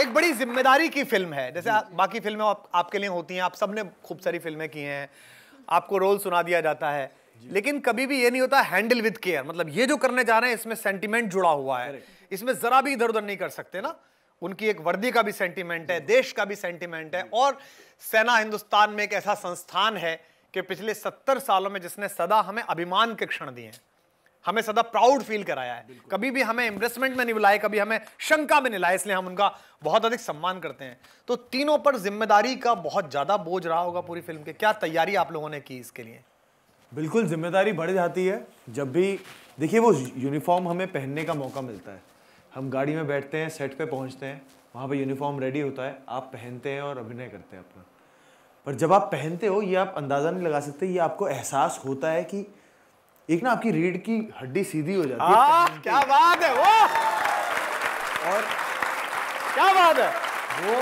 एक बड़ी जिम्मेदारी की फिल्म है जैसे आ, बाकी फिल्में आप, आपके लिए होती हैं आप सबने खूब सारी फिल्में की हैं आपको रोल सुना दिया जाता है लेकिन कभी भी ये नहीं होता हैंडल विद केयर मतलब ये जो करने जा रहे हैं इसमें सेंटिमेंट जुड़ा हुआ है इसमें जरा भी इधर उधर नहीं कर सकते ना उनकी एक वर्दी का भी सेंटिमेंट है देश का भी सेंटिमेंट है और सेना हिंदुस्तान में एक ऐसा संस्थान है कि पिछले सत्तर सालों में जिसने सदा हमें अभिमान के क्षण दिए हैं हमें सदा प्राउड फील कराया है कभी भी हमें इंप्रेसमेंट में नहीं बुलाए कभी हमें शंका में नहीं लाए इसलिए हम उनका बहुत अधिक सम्मान करते हैं तो तीनों पर जिम्मेदारी का बहुत ज़्यादा बोझ रहा होगा पूरी फिल्म के क्या तैयारी आप लोगों ने की इसके लिए बिल्कुल जिम्मेदारी बढ़ जाती है जब भी देखिए वो यूनिफॉर्म हमें पहनने का मौका मिलता है हम गाड़ी में बैठते हैं सेट पे पहुंचते हैं वहाँ पे यूनिफॉर्म रेडी होता है आप पहनते हैं और अभिनय करते हैं अपना पर जब आप पहनते हो ये आप अंदाज़ा नहीं लगा सकते ये आपको एहसास होता है कि एक ना आपकी रीढ़ की हड्डी सीधी हो जाती आ, है हाँ, क्या बात है वो और क्या बात है वो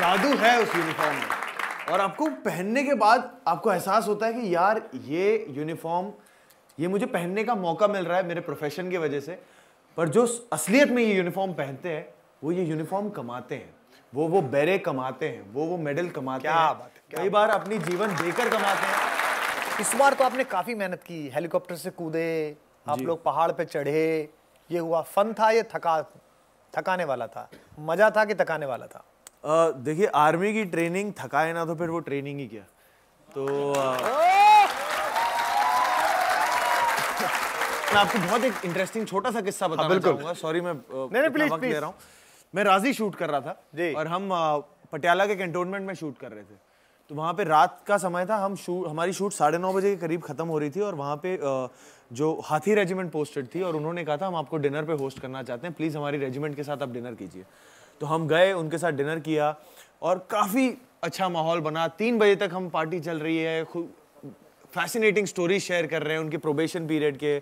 जादू है उस यूनिफॉर्म में और आपको पहनने के बाद आपको एहसास होता है कि यार ये यूनिफॉर्म ये मुझे पहनने का मौका मिल रहा है मेरे प्रोफेशन की वजह से पर जो असलियत में ये यूनिफॉर्म पहनते हैं वो ये यूनिफॉर्म कमाते हैं वो वो बैरे कमाते हैं वो वो मेडल कमाते क्या हैं बात, क्या कई बार अपनी जीवन देकर कमाते हैं इस बार तो आपने काफी मेहनत की हेलीकॉप्टर से कूदे आप लोग पहाड़ पे चढ़े ये हुआ फन था ये थका थकाने वाला था मजा था कि थकाने वाला था देखिए आर्मी की ट्रेनिंग थकाए ना तो फिर वो ट्रेनिंग ही क्या तो मैं आपको बहुत एक इंटरेस्टिंग छोटा सा किस्सा हाँ, बताना चाहूंगा सॉरी मैं नहीं नहीं प्लीज प्लीज रहा हूँ मैं राजी शूट कर रहा था जी और हम पटियाला के कंटोनमेंट में शूट कर रहे थे तो वहाँ पे रात का समय था हम शूट हमारी शूट साढ़े नौ बजे के करीब ख़त्म हो रही थी और वहाँ पे जो हाथी रेजिमेंट पोस्टेड थी और उन्होंने कहा था हम आपको डिनर पे होस्ट करना चाहते हैं प्लीज़ हमारी रेजिमेंट के साथ आप डिनर कीजिए तो हम गए उनके साथ डिनर किया और काफ़ी अच्छा माहौल बना तीन बजे तक हम पार्टी चल रही है खूब फैसिनेटिंग स्टोरी शेयर कर रहे हैं उनके प्रोबेशन पीरियड के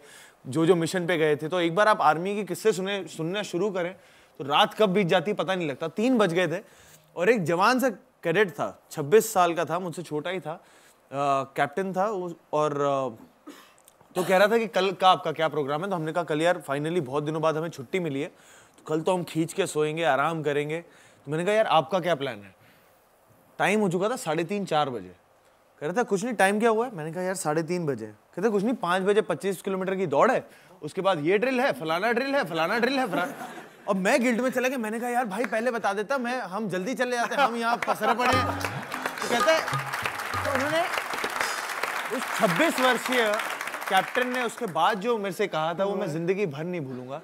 जो जो मिशन पे गए थे तो एक बार आप आर्मी के किस्से सुने सुनना शुरू करें तो रात कब बीत जाती पता नहीं लगता तीन बज गए थे और एक जवान से कैडेट था 26 साल का था मुझसे छोटा ही था कैप्टन था और तो कह रहा था कि कल का आपका क्या प्रोग्राम है तो हमने कहा कल यार फाइनली बहुत दिनों बाद हमें छुट्टी मिली है तो कल तो हम खींच के सोएंगे आराम करेंगे तो मैंने कहा यार आपका क्या प्लान है टाइम हो चुका था साढ़े तीन चार बजे कह रहा था कुछ नहीं टाइम क्या हुआ है मैंने कहा यार साढ़े तीन बजे कहते कुछ नहीं पाँच बजे पच्चीस किलोमीटर की दौड़ है उसके बाद ये ड्रिल है फलाना ड्रिल है फलाना ड्रिल है फलाना और मैं गिल्ड में चला गया मैंने कहा यार भाई पहले बता देता मैं हम जल्दी चले जाते हम यहाँ पसर पड़े तो कहते तो उन्होंने उस छब्बीस वर्षीय कैप्टन ने उसके बाद जो मेरे से कहा था वो मैं जिंदगी भर नहीं भूलूंगा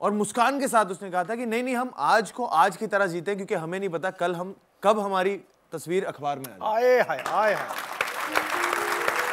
और मुस्कान के साथ उसने कहा था कि नहीं नहीं हम आज को आज की तरह जीते क्योंकि हमें नहीं पता कल हम कब हमारी तस्वीर अखबार में आए हाय आए हाय